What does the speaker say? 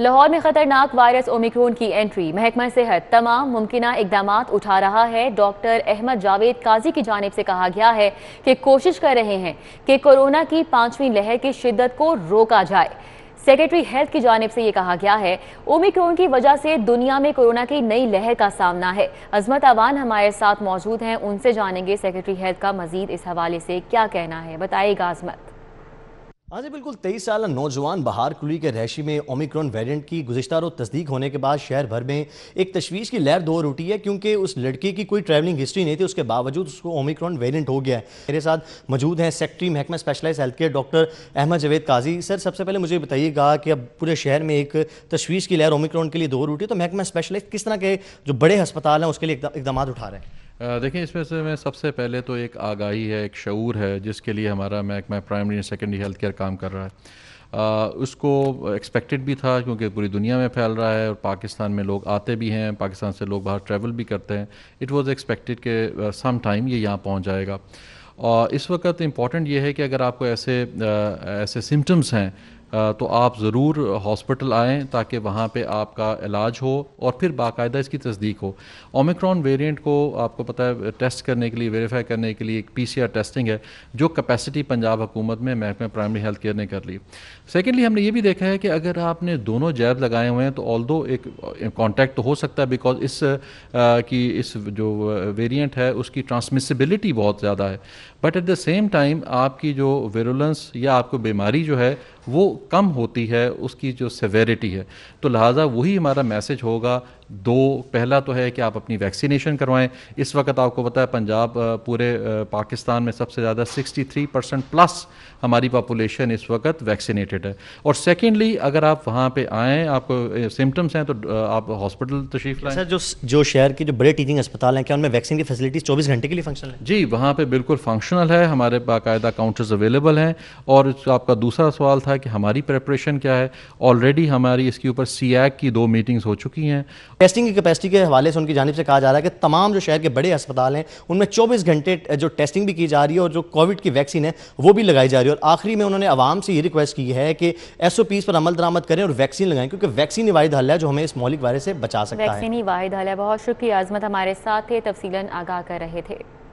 लाहौर में खतरनाक virus Omicron की एंट्री महकमा सेहत तमाम मुमकिन इकदाम उठा रहा है डॉक्टर अहमद जावेद काजी की जानब से कहा गया है कि कोशिश कर रहे हैं कि कोरोना की पांचवीं लहर की शिद्दत को रोका जाए सेक्रेटरी हेल्थ की जानब से ये कहा गया है ओमिक्रोन की वजह से दुनिया में कोरोना की नई लहर का सामना है अजमत अवान हमारे साथ मौजूद हैं उनसे जानेंगे सेक्रेटरी हेल्थ का मजीद इस हवाले से क्या कहना है बताएगा अजमत आज हाँ बिल्कुल तेईस साल नौजवान बहार कुली के रहशी में ओमिक्रॉन वेरिएंट की गुजशत रोज तस्दीक होने के बाद शहर भर में एक तशवीश की लहर दौर उठी है क्योंकि उस लड़की की कोई ट्रैवलिंग हिस्ट्री नहीं थी उसके बावजूद उसको ओमिक्रॉन वेरिएंट हो गया है मेरे साथ मौजूद हैं सेक्रेटरी महकमा specialise health care doctor Ahmad Javed Qazi sir सबसे पहले मुझे बताइएगा कि अब पूरे शहर में एक तशवीश की लहर ओमिक्रॉन के लिए दौर उठी तो महकमा स्पेशलाइज किस तरह के जो बड़े हस्पताल हैं उसके लिए इकदाम उठा रहे हैं देखिए इसमें से मैं सबसे पहले तो एक आगाही है एक शूर है जिसके लिए हमारा महकमा primary and secondary health care काम कर रहा है आ, उसको एक्सपेक्टेड भी था क्योंकि पूरी दुनिया में फैल रहा है और पाकिस्तान में लोग आते भी हैं पाकिस्तान से लोग बाहर ट्रैवल भी करते हैं इट वाज़ एक्सपेक्टेड के सम टाइम ये यहाँ पहुँच जाएगा और इस वक्त इम्पॉर्टेंट ये है कि अगर आपको ऐसे आ, ऐसे सिम्टम्स हैं तो आप ज़रूर हॉस्पिटल आएँ ताकि वहाँ पे आपका इलाज हो और फिर बाकायदा इसकी तस्दीक हो ओमिक्रॉन वेरिएंट को आपको पता है टेस्ट करने के लिए वेरीफाई करने के लिए एक पीसीआर टेस्टिंग है जो कैपेसिटी पंजाब हुकूमत में महकमे प्राइमरी हेल्थ केयर ने कर ली सेकेंडली हमने ये भी देखा है कि अगर आपने दोनों जैब लगाए हुए हैं तो ऑल एक कॉन्टैक्ट तो हो सकता है बिकॉज इस आ, की इस जो वेरियंट है उसकी ट्रांसमिसिबिलिटी बहुत ज़्यादा है but at the same time आपकी जो वेरुलेंस या आपको बीमारी जो है वो कम होती है उसकी जो सेवेरिटी है तो लिहाजा वही हमारा मैसेज होगा दो पहला तो है कि आप अपनी वैक्सीनेशन करवाएं इस वक्त आपको पता है पंजाब पूरे पाकिस्तान में सबसे ज़्यादा 63 परसेंट प्लस हमारी पॉपुलेशन इस वक्त वैक्सीनेटेड है और सेकेंडली अगर आप वहाँ पे आएँ आपको सिम्टम्स हैं तो आप हॉस्पिटल तशरीफ लाएँ सर जो जो शहर के जो बड़े टीचिंग अस्पताल हैं क्या उनमें वैक्सीन की फैसिलिटीज़ चौबीस घंटे के लिए फंक्शनल है जी वहाँ पर बिल्कुल फंक्शनल है हमारे बाकायदा काउंटर्स अवेलेबल हैं और आपका दूसरा सवाल था कि हमारी प्रेपरेशन क्या है ऑलरेडी हमारी इसके ऊपर सी की दो मीटिंग्स हो चुकी हैं टेस्टिंग की कैपेसिटी के हवाले से उनकी जानब से कहा जा रहा है कि तमाम जो शहर के बड़े अस्पताल हैं उनमें चौबीस घंटे जो टेस्टिंग भी की जा रही है और जो कोविड की वैक्सीन है वो भी लगाई जा रही है और आखिरी में उन्होंने आवाम से ये रिक्वेस्ट की है कि एस ओ पीज पर अमल दरामद करें और वैक्सीन लगाएं क्योंकि वैक्सीन वाहिद हल है जो हमें इस मौलिक वायरस से बचा सकते हैं वैक्सीन ही वाहिद हल है बहुत शुक्रिया आजमत हमारे साथ थे तफसीला आगाह कर रहे थे